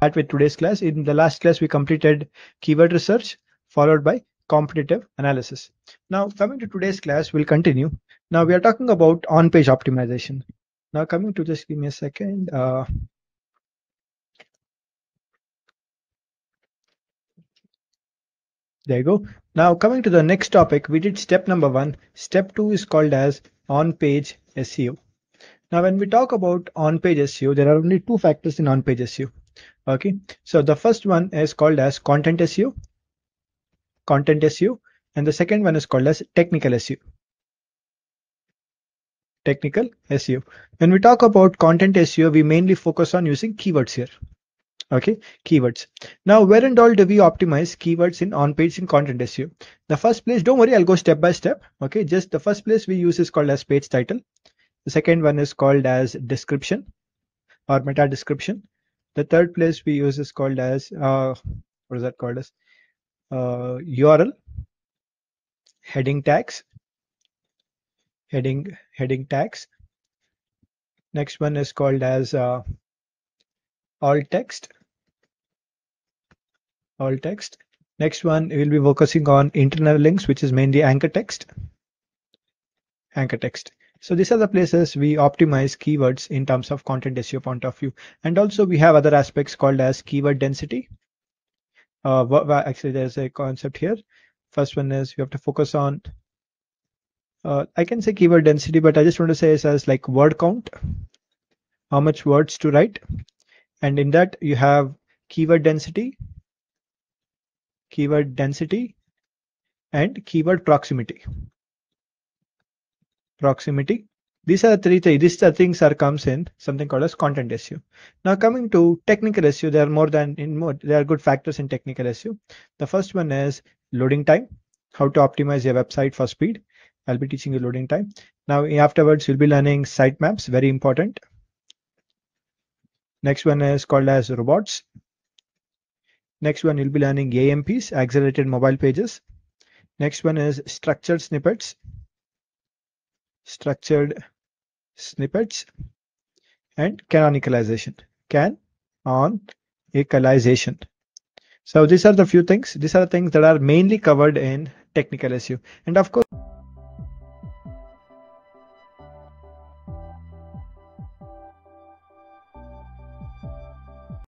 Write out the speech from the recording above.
that with today's class. In the last class, we completed keyword research followed by competitive analysis. Now, coming to today's class, we'll continue. Now, we are talking about on page optimization. Now, coming to this, give me a second. Uh, there you go. Now, coming to the next topic, we did step number one. Step two is called as on page SEO. Now, when we talk about on page SEO, there are only two factors in on page SEO okay so the first one is called as content su content su and the second one is called as technical su technical SEO. When we talk about content SEO, we mainly focus on using keywords here. Okay, keywords. Now, where and all do we optimize keywords in on-page in content SEO? The first place, don't worry, I'll go step by step. Okay, just the first place we use is called as page title. The second one is called as description or meta description. The third place we use is called as, uh, what is that called as? Uh, URL, heading tags, heading, heading tags. Next one is called as uh, text, all text. Next one, we'll be focusing on internal links, which is mainly anchor text, anchor text. So these are the places we optimize keywords in terms of content SEO point of view. And also we have other aspects called as keyword density. Uh, actually, there's a concept here. First one is you have to focus on, uh, I can say keyword density, but I just want to say as like word count, how much words to write. And in that you have keyword density, keyword density, and keyword proximity proximity. These are the three things. These are things that comes in something called as content SEO. Now coming to technical SEO, there are more than in more there are good factors in technical SEO. The first one is loading time, how to optimize your website for speed. I'll be teaching you loading time. Now afterwards you'll be learning sitemaps, very important. Next one is called as robots. Next one you'll be learning AMPs, accelerated mobile pages. Next one is structured snippets structured snippets and canonicalization can on equalization so these are the few things these are the things that are mainly covered in technical issue. and of course